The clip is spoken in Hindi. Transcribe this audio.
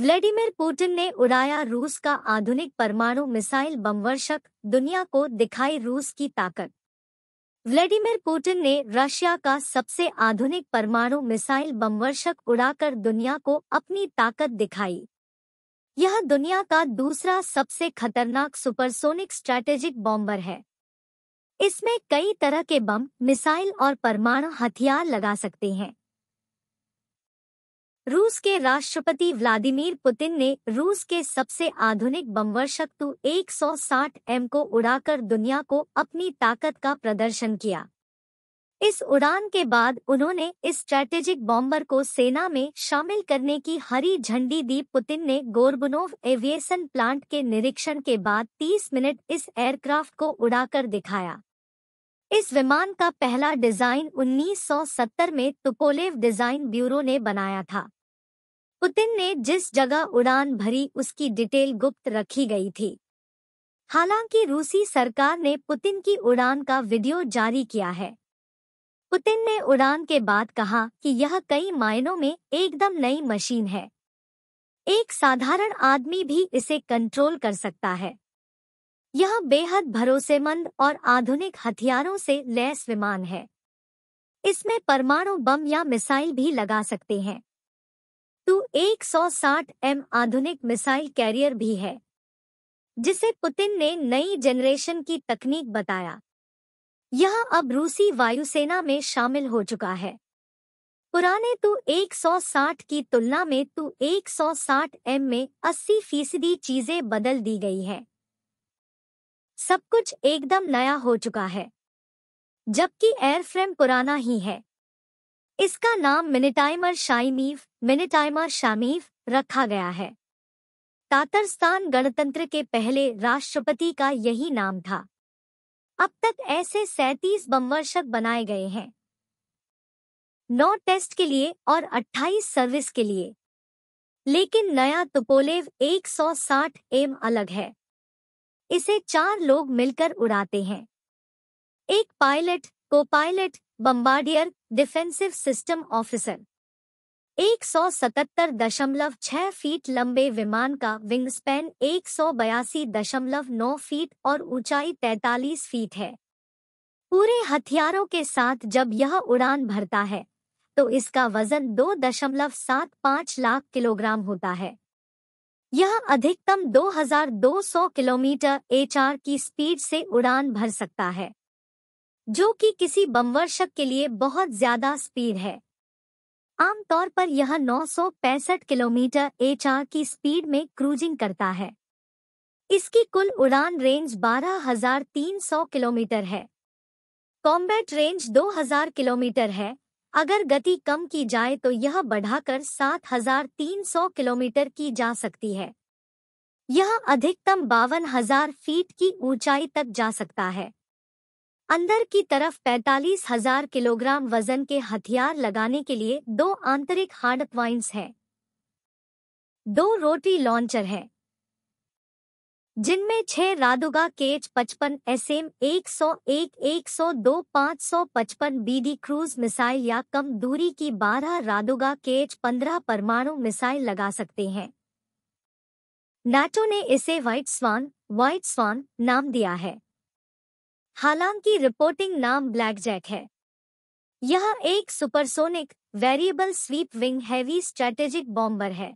व्लेडिमिर पुतिन ने उड़ाया रूस का आधुनिक परमाणु मिसाइल बमवर्षक दुनिया को दिखाई रूस की ताकत व्लेडिमिर पुतिन ने रशिया का सबसे आधुनिक परमाणु मिसाइल बमवर्षक उड़ाकर दुनिया को अपनी ताकत दिखाई यह दुनिया का दूसरा सबसे खतरनाक सुपरसोनिक स्ट्रैटेजिक बॉम्बर है इसमें कई तरह के बम मिसाइल और परमाणु हथियार लगा सकते हैं रूस के राष्ट्रपति व्लादिमीर पुतिन ने रूस के सबसे आधुनिक बमवर्षक तू 160 एम को उड़ाकर दुनिया को अपनी ताकत का प्रदर्शन किया इस उड़ान के बाद उन्होंने इस स्ट्रैटेजिक बॉम्बर को सेना में शामिल करने की हरी झंडी दी पुतिन ने गोरबुनोव एविएशन प्लांट के निरीक्षण के बाद 30 मिनट इस एयरक्राफ्ट को उड़ाकर दिखाया इस विमान का पहला डिजाइन 1970 में तुपोलेव डिजाइन ब्यूरो ने बनाया था पुतिन ने जिस जगह उड़ान भरी उसकी डिटेल गुप्त रखी गई थी हालांकि रूसी सरकार ने पुतिन की उड़ान का वीडियो जारी किया है पुतिन ने उड़ान के बाद कहा कि यह कई मायनों में एकदम नई मशीन है एक साधारण आदमी भी इसे कंट्रोल कर सकता है यह बेहद भरोसेमंद और आधुनिक हथियारों से लैस विमान है इसमें परमाणु बम या मिसाइल भी लगा सकते हैं तू तो 160 एम आधुनिक मिसाइल कैरियर भी है जिसे पुतिन ने नई जनरेशन की तकनीक बताया यह अब रूसी वायुसेना में शामिल हो चुका है पुराने तू तो 160 की तुलना में तू तो 160 एम में 80 फीसदी चीजें बदल दी गई है सब कुछ एकदम नया हो चुका है जबकि एयरफ्रेम पुराना ही है इसका नाम मिनिटाइमर शाइमीव मिनिटाइमर शामीव रखा गया है तातरस्तान गणतंत्र के पहले राष्ट्रपति का यही नाम था अब तक ऐसे सैतीस बमवर्षक बनाए गए हैं नौ टेस्ट के लिए और 28 सर्विस के लिए लेकिन नया तुपोलेव 160 एम अलग है इसे चार लोग मिलकर उड़ाते हैं एक पायलट को pilot bombardier defensive system officer 177.6 feet लंबे विमान का विंग स्पैन एक फीट और ऊंचाई 43 फीट है पूरे हथियारों के साथ जब यह उड़ान भरता है तो इसका वजन 2.75 लाख किलोग्राम होता है यह अधिकतम 2200 किलोमीटर एचआर की स्पीड से उड़ान भर सकता है जो कि किसी बमवर्षक के लिए बहुत ज्यादा स्पीड है आमतौर पर यह नौ किलोमीटर एच की स्पीड में क्रूजिंग करता है इसकी कुल उड़ान रेंज 12,300 किलोमीटर है कॉम्बैट रेंज 2,000 किलोमीटर है अगर गति कम की जाए तो यह बढ़ाकर 7,300 किलोमीटर की जा सकती है यह अधिकतम बावन हजार फीट की ऊंचाई तक जा सकता है अंदर की तरफ पैतालीस हजार किलोग्राम वजन के हथियार लगाने के लिए दो आंतरिक हार्ड प्वाइंट्स हैं दो रोटरी लॉन्चर हैं जिनमें छह रादुगा केच पचपन एस एम एक सौ एक एक सौ दो पाँच सौ पचपन बीडी क्रूज मिसाइल या कम दूरी की बारह रादुगा केच पंद्रह परमाणु मिसाइल लगा सकते हैं नाटो ने इसे व्हाइट स्वान व्हाइट स्वान नाम दिया है हालांकि रिपोर्टिंग नाम ब्लैकजैक है यह एक supersonic variable sweep wing heavy strategic bomber है